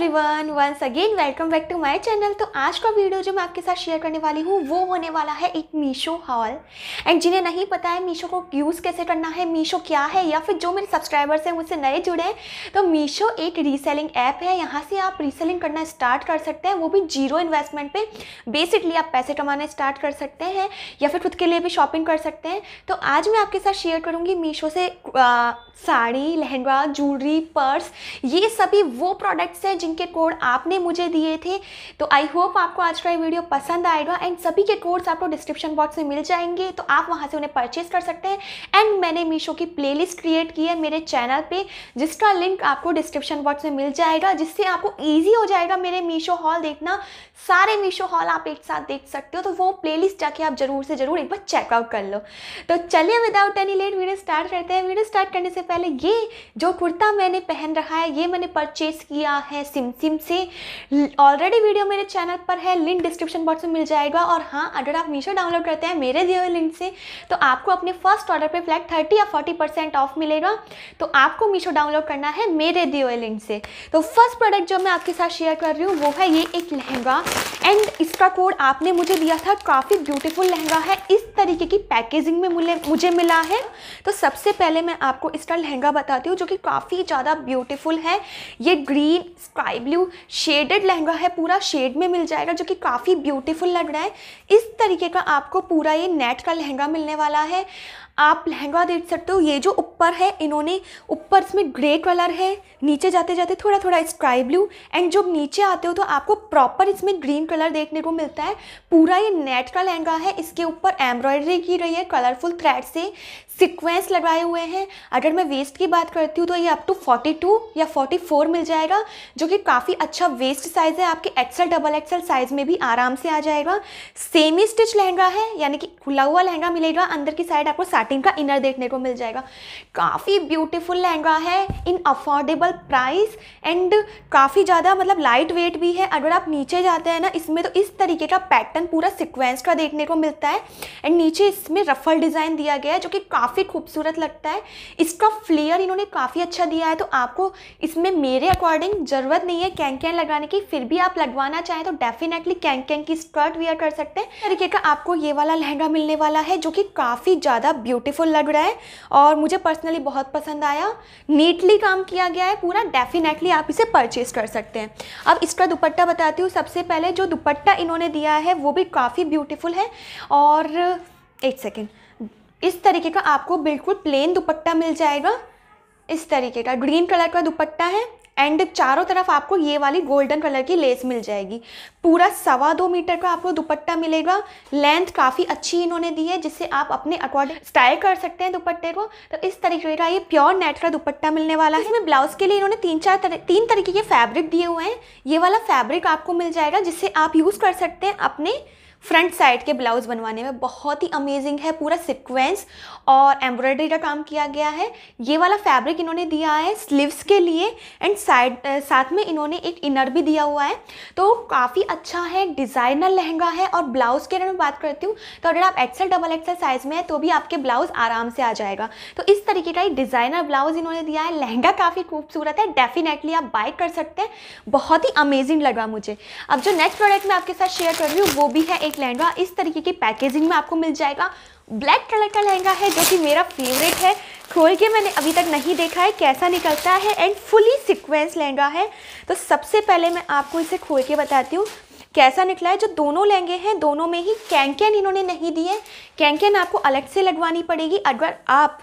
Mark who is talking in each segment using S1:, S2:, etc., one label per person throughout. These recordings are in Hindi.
S1: everyone once again welcome back to my channel तो आज का वीडियो जो मैं आपके साथ शेयर करने वाली हूँ वो होने वाला है एक मीशो हॉल एंड जिन्हें नहीं पता है मीशो को यूज़ कैसे करना है मीशो क्या है या फिर जो मेरे सब्सक्राइबर्स हैं मुझसे नए जुड़े हैं तो मीशो एक रीसेलिंग ऐप है यहाँ से आप रीसेलिंग करना स्टार्ट कर सकते हैं वो भी जीरो इन्वेस्टमेंट पर बेसिकली आप पैसे कमाना स्टार्ट कर सकते हैं या फिर खुद के लिए भी शॉपिंग कर सकते हैं तो आज मैं आपके साथ शेयर करूँगी मीशो से साड़ी लहंगा ज्वेलरी पर्स ये सभी वो प्रोडक्ट्स हैं जिनके कोड आपने मुझे दिए थे तो आई होप आपको आज का ये वीडियो पसंद आएगा एंड सभी के कोड्स आपको डिस्क्रिप्शन बॉक्स में मिल जाएंगे तो आप वहाँ से उन्हें परचेज कर सकते हैं एंड मैंने मीशो की प्ले क्रिएट की है मेरे चैनल पर जिसका लिंक आपको डिस्क्रिप्शन बॉक्स में मिल जाएगा जिससे आपको ईजी हो जाएगा मेरे मीशो हॉल देखना सारे मीशो हॉल आप एक साथ देख सकते हो तो वो प्ले जाके आप जरूर से जरूर एक बार चेकआउट कर लो तो चलिए without any late video start करते हैं वीडियो स्टार्ट करने से पहले ये जो कुर्ता मैंने पहन रखा है ये मैंने परचेज किया है सिम सिम से ऑलरेडी वीडियो मेरे चैनल पर है लिंक डिस्क्रिप्शन बॉक्स में मिल जाएगा और हाँ अगर आप मीशो डाउनलोड करते हैं मेरे दिए हुए लिंक से तो आपको अपने फर्स्ट ऑर्डर पर फ्लैट थर्टी या फोर्टी परसेंट ऑफ मिलेगा तो आपको मीशो डाउनलोड करना है मेरे दिए हुए लिंक से तो फर्स्ट प्रोडक्ट जो मैं आपके साथ शेयर कर रही हूँ वो है ये एक लहंगा एंड इसका कोड आपने मुझे दिया था काफ़ी ब्यूटीफुल लहंगा है इस तरीके की पैकेजिंग में मुझे मिला है तो सबसे पहले मैं आपको इसका लहंगा बताती हूँ जो कि काफ़ी ज़्यादा ब्यूटीफुल है ये ग्रीन स्का स्काई ब्लू शेडेड लहंगा है पूरा शेड में मिल जाएगा जो कि काफ़ी ब्यूटीफुल लग रहा है इस तरीके का आपको पूरा ये नेट का लहंगा मिलने वाला है आप लहंगा देख सकते हो ये जो ऊपर है इन्होंने ऊपर इसमें ग्रे कलर है नीचे जाते जाते थोड़ा थोड़ा स्काई ब्लू एंड जब नीचे आते हो तो आपको प्रॉपर इसमें ग्रीन कलर देखने को मिलता है पूरा ये नेट का लहंगा है इसके ऊपर एम्ब्रॉयडरी की गई है कलरफुल थ्रेड से सिक्वेंस लगाए हुए हैं अगर मैं वेस्ट की बात करती हूँ तो ये अप टू 42 या 44 मिल जाएगा जो कि काफ़ी अच्छा वेस्ट साइज़ है आपके एक्सल डबल एक्सल साइज़ में भी आराम से आ जाएगा सेमी स्टिच लहंगा है यानी कि खुला हुआ लहंगा मिलेगा अंदर की साइड आपको साटिन का इनर देखने को मिल जाएगा काफ़ी ब्यूटिफुल लहंगा है इन अफोर्डेबल प्राइस एंड काफ़ी ज़्यादा मतलब लाइट वेट भी है अगर आप नीचे जाते हैं ना इसमें तो इस तरीके का पैटर्न पूरा सिक्वेंस का देखने को मिलता है एंड नीचे इसमें रफल डिज़ाइन दिया गया है जो कि काफ़ी काफ़ी खूबसूरत लगता है इसका फ्लेयर इन्होंने काफ़ी अच्छा दिया है तो आपको इसमें मेरे अकॉर्डिंग ज़रूरत नहीं है कैंक कैन लगाने की फिर भी आप लगवाना चाहें तो डेफिनेटली कैंक कैंग की स्कर्ट वेयर कर सकते हैं तरीके का आपको ये वाला लहंगा मिलने वाला है जो कि काफ़ी ज़्यादा ब्यूटीफुल लग रहा है और मुझे पर्सनली बहुत पसंद आया नीटली काम किया गया है पूरा डेफिनेटली आप इसे परचेज़ कर सकते हैं अब इसका दुपट्टा बताती हूँ सबसे पहले जो दुपट्टा इन्होंने दिया है वो भी काफ़ी ब्यूटीफुल है और एक सेकेंड इस तरीके का आपको बिल्कुल प्लेन दुपट्टा मिल जाएगा इस तरीके का ग्रीन कलर का दुपट्टा है एंड चारों तरफ आपको ये वाली गोल्डन कलर की लेस मिल जाएगी पूरा सवा दो मीटर का आपको दुपट्टा मिलेगा लेंथ काफ़ी अच्छी इन्होंने दी है जिससे आप अपने अकॉर्डिंग स्टाइल कर सकते हैं दुपट्टे को तो इस तरीके का ये प्योर नेट का दुपट्टा मिलने वाला है इसमें ब्लाउज़ के लिए इन्होंने तीन चार तर, तीन तरीके के फैब्रिक दिए हुए हैं ये वाला फैब्रिक आपको मिल जाएगा जिससे आप यूज़ कर सकते हैं अपने फ्रंट साइड के ब्लाउज बनवाने में बहुत ही अमेजिंग है पूरा सिक्वेंस और एम्ब्रॉयडरी का काम किया गया है ये वाला फैब्रिक इन्होंने दिया है स्लीव्स के लिए एंड साइड साथ में इन्होंने एक इनर भी दिया हुआ है तो काफ़ी अच्छा है डिज़ाइनर लहंगा है और ब्लाउज के अगर मैं बात करती हूँ तो अगर आप एक्सल डबल एक्सल साइज़ में है तो भी आपके ब्लाउज आराम से आ जाएगा तो इस तरीके का ही डिज़ाइनर ब्लाउज इन्होंने दिया है लहंगा काफ़ी खूबसूरत है डेफिनेटली आप बाय कर सकते हैं बहुत ही अमेजिंग लगा मुझे अब जो नेक्स्ट प्रोडक्ट मैं आपके साथ शेयर कर रही हूँ वो भी है एक लहंगा इस तरीके की पैकेजिंग में आपको मिल जाएगा ब्लैक कलर का लहंगा है जो कि मेरा फेवरेट है खोल के मैंने अभी तक नहीं देखा है कैसा निकलता है एंड फुली सिक्वेंस लहंगा है तो सबसे पहले मैं आपको इसे खोल के बताती हूँ कैसा निकला है जो दोनों लहंगे हैं दोनों में ही कैंकन इन्होंने नहीं दिए कैंकन आपको अलग से लगवानी पड़ेगी अगर आप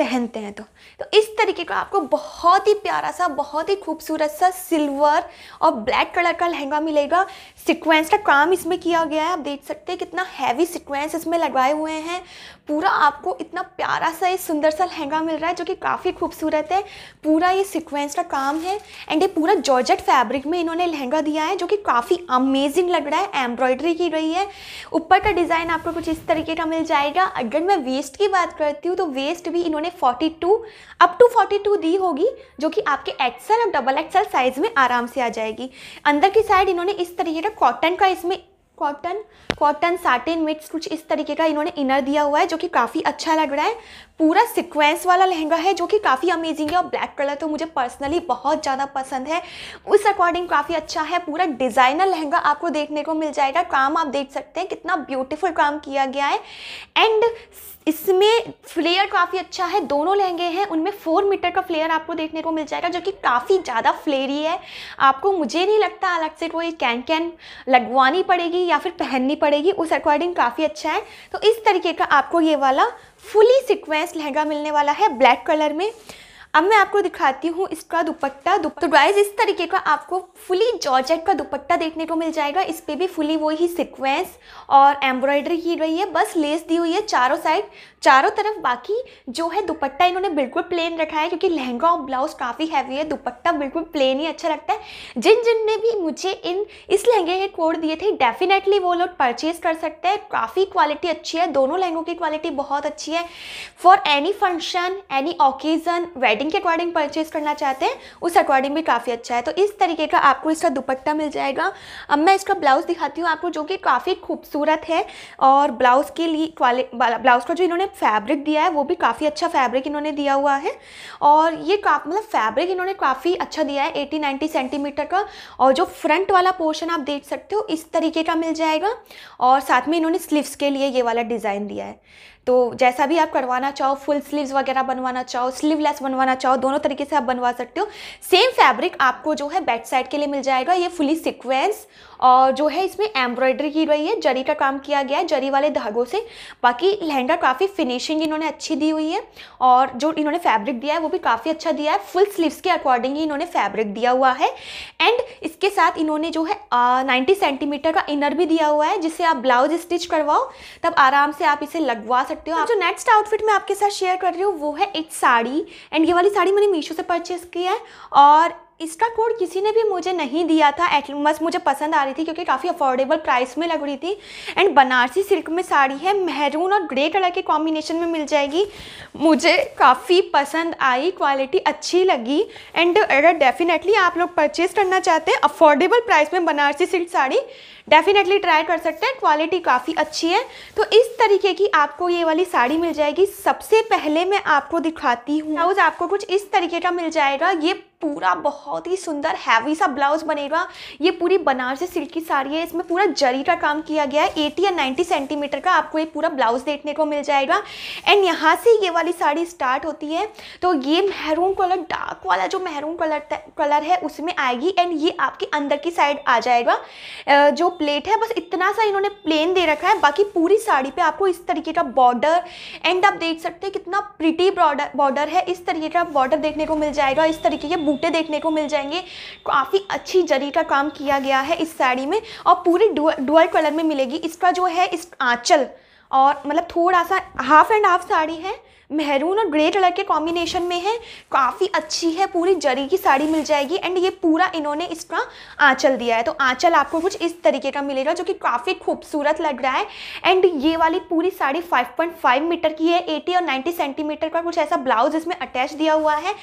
S1: पहनते हैं तो तो इस तरीके का आपको बहुत ही प्यारा सा बहुत ही खूबसूरत सा सिल्वर और ब्लैक कलर का लहंगा मिलेगा सिक्वेंस का काम इसमें किया गया है आप देख सकते हैं कितना हैवी सिक्वेंस इसमें लगाए हुए हैं पूरा आपको इतना प्यारा सा ये सुंदर सा लहंगा मिल रहा है जो कि काफ़ी खूबसूरत है पूरा ये सिक्वेंस का काम है एंड ये पूरा जॉर्जेट फैब्रिक में इन्होंने लहंगा दिया है जो कि काफ़ी अमेजिंग लग रहा है एम्ब्रॉयडरी की रही है ऊपर का डिज़ाइन आपको कुछ इस तरीके का मिल जाएगा अगर मैं वेस्ट की बात करती हूँ तो वेस्ट भी इन्होंने फोर्टी अप टू फोर्टी दी होगी जो कि आपके एक्सल और डबल एक्सल साइज़ में आराम से आ जाएगी अंदर की साइड इन्होंने इस तरीके का कॉटन का इसमें कॉटन कॉटन साटिन मिक्स कुछ इस तरीके का इन्होंने इनर दिया हुआ है जो कि काफ़ी अच्छा लग रहा है पूरा सिक्वेंस वाला लहंगा है जो कि काफ़ी अमेजिंग है और ब्लैक कलर तो मुझे पर्सनली बहुत ज़्यादा पसंद है उस अकॉर्डिंग काफ़ी अच्छा है पूरा डिज़ाइनर लहंगा आपको देखने को मिल जाएगा काम आप देख सकते हैं कितना ब्यूटिफुल काम किया गया है एंड इसमें फ्लेयर काफ़ी अच्छा है दोनों लहंगे हैं उनमें फोर मीटर का फ्लेयर आपको देखने को मिल जाएगा जो कि काफ़ी ज़्यादा फ्लेरी है आपको मुझे नहीं लगता अलग से कोई कैन कैन लगवानी पड़ेगी या फिर पहननी पड़ेगी उस अकॉर्डिंग काफ़ी अच्छा है तो इस तरीके का आपको ये वाला फुली सिक्वेंस लहंगा मिलने वाला है ब्लैक कलर में अब मैं आपको दिखाती हूँ इसका दुपट्टा तो गाइज इस तरीके का आपको फुली जॉर्जेट का दुपट्टा देखने को मिल जाएगा इस पर भी फुली वो ही सिक्वेंस और एम्ब्रॉयडरी की गई है बस लेस दी हुई है चारों साइड चारों तरफ बाकी जो है दुपट्टा इन्होंने बिल्कुल प्लेन रखा है क्योंकि लहंगा और ब्लाउज काफ़ी हैवी है दुपट्टा बिल्कुल प्लेन ही अच्छा लगता है जिन जिन ने भी मुझे इन इस लहंगे के कोड दिए थे डेफिनेटली वो लोग परचेज कर सकते हैं काफ़ी क्वालिटी अच्छी है दोनों लहंगों की क्वालिटी बहुत अच्छी है for any function any occasion wedding wedding के अकॉर्डिंग परचेज करना चाहते हैं उस अकॉर्डिंग भी काफ़ी अच्छा है तो इस तरीके का आपको इसका दुपट्टा मिल जाएगा अब मैं इसका ब्लाउज़ दिखाती हूँ आपको जो कि काफ़ी खूबसूरत है और ब्लाउज़ के लिए ब्लाउज़ का जो इन्होंने फैब्रिक दिया है वो भी काफ़ी अच्छा फैब्रिक इन्होंने दिया हुआ है और ये मतलब फैब्रिक इन्होंने काफ़ी अच्छा दिया है एटी नाइन्टी सेंटीमीटर का और जो फ्रंट वाला पोर्शन आप देख सकते हो इस तरीके का मिल जाएगा और साथ में इन्होंने स्लीव्स के लिए ये वाला डिज़ाइन दिया है तो जैसा भी आप करवाना चाहो फुल स्लीव्स वगैरह बनवाना चाहो स्लीवलेस बनवाना चाहो दोनों तरीके से आप बनवा सकते हो सेम फैब्रिक आपको जो है बेड साइड के लिए मिल जाएगा ये फुली सिक्वेंस और जो है इसमें एम्ब्रॉयडरी की रही है जरी का काम किया गया है जरी वाले धागों से बाकी लहंगा काफ़ी फिनिशिंग इन्होंने अच्छी दी हुई है और जो इन्होंने फैब्रिक दिया है वो भी काफ़ी अच्छा दिया है फुल स्लीव्स के अकॉर्डिंग ही इन्होंने फैब्रिक दिया हुआ है एंड इसके साथ इन्होंने जो है नाइन्टी सेंटीमीटर का इनर भी दिया हुआ है जिससे आप ब्लाउज स्टिच करवाओ तब आराम से आप इसे लगवा सकते हो आप जो नेक्स्ट आउटफिट मैं आपके साथ शेयर कर रही हूँ वो है एक साड़ी एंड ये वाली साड़ी मैंने मीशो से परचेस की है और इसका कोड किसी ने भी मुझे नहीं दिया था एट बस मुझे पसंद आ रही थी क्योंकि काफ़ी अफोर्डेबल प्राइस में लग रही थी एंड बनारसी सिल्क में साड़ी है महरून और ग्रे कलर के कॉम्बिनेशन में मिल जाएगी मुझे काफ़ी पसंद आई क्वालिटी अच्छी लगी एंड अगर डेफिनेटली आप लोग परचेज़ करना चाहते हैं अफोर्डेबल प्राइस में Banarasi silk sari definitely try कर सकते हैं क्वालिटी काफ़ी अच्छी है तो इस तरीके की आपको ये वाली साड़ी मिल जाएगी सबसे पहले मैं आपको दिखाती हूँ ब्लाउज आपको कुछ इस तरीके का मिल जाएगा ये पूरा बहुत ही सुंदर हैवी सा ब्लाउज बनेगा ये पूरी बनारसी सिल्क की साड़ी है इसमें पूरा जरी का काम किया गया है एटी या नाइन्टी सेंटीमीटर का आपको ये पूरा ब्लाउज देखने को मिल जाएगा एंड यहाँ से ये वाली साड़ी स्टार्ट होती है तो ये महरून कलर डार्क वाला जो महरून कलर कलर है उसमें आएगी एंड ये आपके अंदर की साइड आ जाएगा जो प्लेट है बस इतना सा इन्होंने प्लेन दे रखा है बाकी पूरी साड़ी पे आपको इस तरीके का बॉर्डर एंड आप देख सकते हैं कितना प्रिटी बॉर्डर बॉर्डर है इस तरीके का बॉर्डर देखने को मिल जाएगा इस तरीके के बूटे देखने को मिल जाएंगे काफ़ी अच्छी जरी का काम किया गया है इस साड़ी में और पूरी डुअल कलर में मिलेगी इसका जो है इस आँचल और मतलब थोड़ा सा हाफ एंड हाफ साड़ी है मेहरून और ग्रे कलर के कॉम्बिनेशन में है काफ़ी अच्छी है पूरी जरी की साड़ी मिल जाएगी एंड ये पूरा इन्होंने इसका आँचल दिया है तो आँचल आपको कुछ इस तरीके का मिलेगा जो कि काफ़ी खूबसूरत लग रहा है एंड ये वाली पूरी साड़ी 5.5 मीटर की है 80 और 90 सेंटीमीटर का कुछ ऐसा ब्लाउज इसमें अटैच दिया हुआ है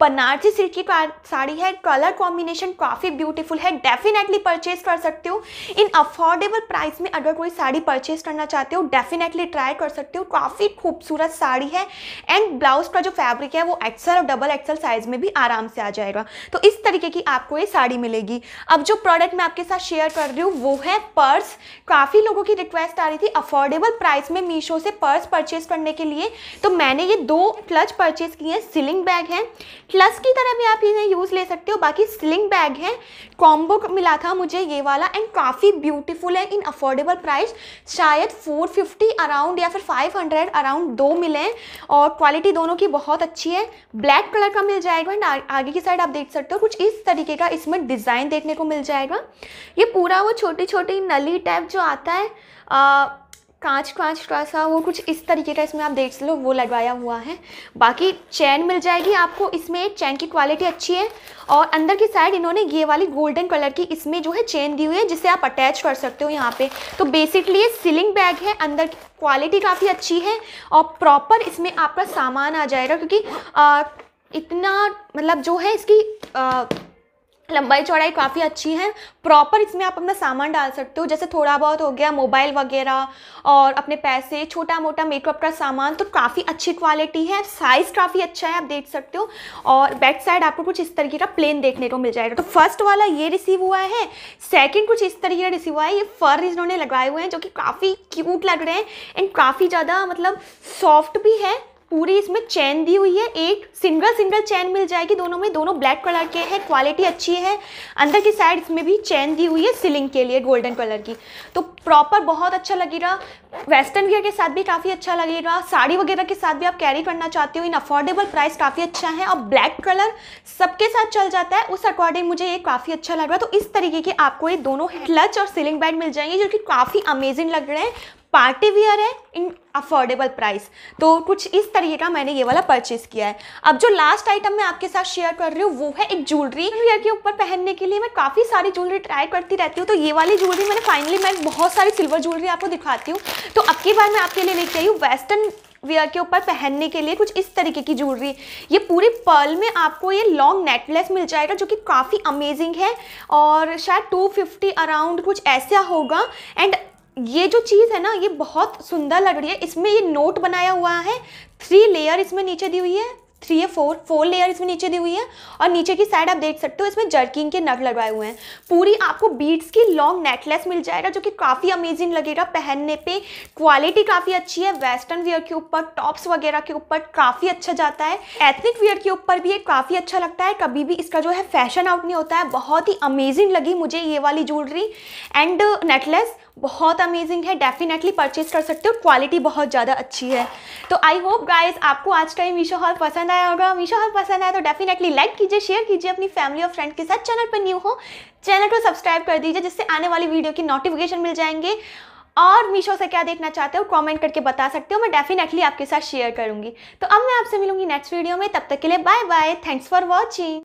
S1: बनारसी सिल्क की साड़ी है कलर कॉम्बिनेशन काफ़ी ब्यूटीफुल है डेफिनेटली परचेज कर सकते हो इन अफोर्डेबल प्राइस में अगर कोई साड़ी परचेज करना चाहते हो डेफिनेटली ट्राई कर सकते हो काफ़ी खूबसूरत साड़ी है एंड ब्लाउज का जो फैब्रिक है वो एक्सल और डबल एक्सल साइज में भी आराम से आ जाएगा तो इस तरीके की आपको ये साड़ी मिलेगी अब जो प्रोडक्ट मैं आपके साथ शेयर कर रही हूँ वो है पर्स काफ़ी लोगों की रिक्वेस्ट आ रही थी अफोर्डेबल प्राइस में मीशो से पर्स परचेज करने के लिए तो मैंने ये दो क्लच परचेज किए हैं सिलिंग बैग है क्लच की तरह भी आप इन्हें यूज़ ले सकते हो बाकी सिलिंग बैग है कॉम्बो मिला था मुझे ये वाला एंड काफ़ी ब्यूटीफुल है इन अफोर्डेबल प्राइस शायद 450 अराउंड या फिर 500 अराउंड दो मिले और क्वालिटी दोनों की बहुत अच्छी है ब्लैक कलर का मिल जाएगा एंड आगे की साइड आप देख सकते हो कुछ इस तरीके का इसमें डिज़ाइन देखने को मिल जाएगा ये पूरा वो छोटी छोटी नली टाइप जो आता है आ, कांच कांच का सा वो कुछ इस तरीके का इसमें आप देख लो वो लगवाया हुआ है बाकी चैन मिल जाएगी आपको इसमें चैन की क्वालिटी अच्छी है और अंदर की साइड इन्होंने ये वाली गोल्डन कलर की इसमें जो है चैन दी हुई है जिसे आप अटैच कर सकते हो यहाँ पे तो बेसिकली ये सीलिंग बैग है अंदर की क्वालिटी काफ़ी अच्छी है और प्रॉपर इसमें आपका सामान आ जाएगा क्योंकि आ, इतना मतलब जो है इसकी आ, लंबाई चौड़ाई काफ़ी अच्छी है प्रॉपर इसमें आप अपना सामान डाल सकते हो जैसे थोड़ा बहुत हो गया मोबाइल वगैरह और अपने पैसे छोटा मोटा मेकअप का सामान तो काफ़ी अच्छी क्वालिटी है साइज़ काफ़ी अच्छा है आप देख सकते हो और बैक साइड आपको कुछ इस तरीके का प्लेन देखने को मिल जाएगा तो फर्स्ट वाला ये रिसीव हुआ है सेकेंड कुछ इस तरीके का रिसीव हुआ है ये फर इन्होंने लगाए हुए हैं जो कि काफ़ी क्यूट लग रहे हैं एंड काफ़ी ज़्यादा मतलब सॉफ्ट भी है पूरी इसमें चैन दी हुई है एक सिंगल सिंगल चैन मिल जाएगी दोनों में दोनों ब्लैक कलर के हैं क्वालिटी अच्छी है अंदर की साइड इसमें भी चैन दी हुई है सिलिंग के लिए गोल्डन कलर की तो प्रॉपर बहुत अच्छा लगेगा वेस्टर्न वियर के साथ भी काफ़ी अच्छा लगेगा साड़ी वगैरह के साथ भी आप कैरी करना चाहते हो इन अफोर्डेबल प्राइस काफ़ी अच्छा है और ब्लैक कलर सबके साथ चल जाता है उस अकॉर्डिंग मुझे ये काफ़ी अच्छा लग रहा है तो इस तरीके के आपको ये दोनों क्लच और सीलिंग बैंड मिल जाएंगे जो कि काफ़ी अमेजिंग लग रहे हैं पार्टी वियर है इन अफोर्डेबल प्राइस तो कुछ इस तरीके का मैंने ये वाला परचेज़ किया है अब जो लास्ट आइटम मैं आपके साथ शेयर कर रही हूँ वो है एक ज्वेलरी वियर के ऊपर पहनने के लिए मैं काफ़ी सारी ज्वेलरी ट्राई करती रहती हूँ तो ये वाली ज्वेलरी मैंने फाइनली मैं बहुत सारी सिल्वर ज्वेलरी आपको दिखाती हूँ तो अब की बार मैं आपके लिए लेके आई हूँ वेस्टर्न वेयर के ऊपर पहनने के लिए कुछ इस तरीके की ज्वेलरी ये पूरे पर्ल में आपको ये लॉन्ग नेकलेस मिल जाएगा जो कि काफ़ी अमेजिंग है और शायद 250 अराउंड कुछ ऐसा होगा एंड ये जो चीज़ है ना ये बहुत सुंदर लग रही है इसमें ये नोट बनाया हुआ है थ्री लेयर इसमें नीचे दी हुई है थ्री या फोर फोर लेयर इसमें नीचे दी हुई है और नीचे की साइड आप देख सकते हो इसमें जर्किंग के नग लगाए हुए हैं पूरी आपको बीट्स की लॉन्ग नेकलेस मिल जाएगा जो कि काफ़ी अमेजिंग लगेगा पहनने पे क्वालिटी काफ़ी अच्छी है वेस्टर्न वियर के ऊपर टॉप्स वगैरह के ऊपर काफ़ी अच्छा जाता है एथनिक वियर के ऊपर भी ये काफ़ी अच्छा लगता है कभी भी इसका जो है फैशन आउट नहीं होता है बहुत ही अमेजिंग लगी मुझे ये वाली ज्वेलरी एंड नेकलेस बहुत अमेजिंग है डेफिनेटली परचेज कर सकते हो क्वालिटी बहुत ज़्यादा अच्छी है तो आई होप गाइज आपको आज का ये मीशो हॉल पसंद आया होगा मीशो हॉल पसंद आया तो डेफिनेटली लाइक कीजिए शेयर कीजिए अपनी फैमिली और फ्रेंड के साथ चैनल पर न्यू हो चैनल को सब्सक्राइब कर दीजिए जिससे आने वाली वीडियो की नोटिफिकेशन मिल जाएंगे और मीशो से क्या देखना चाहते हो कमेंट करके बता सकते हो मैं डेफिनेटली आपके साथ शेयर करूंगी तो अब मैं आपसे मिलूंगी नेक्स्ट वीडियो में तब तक के लिए bye bye thanks for watching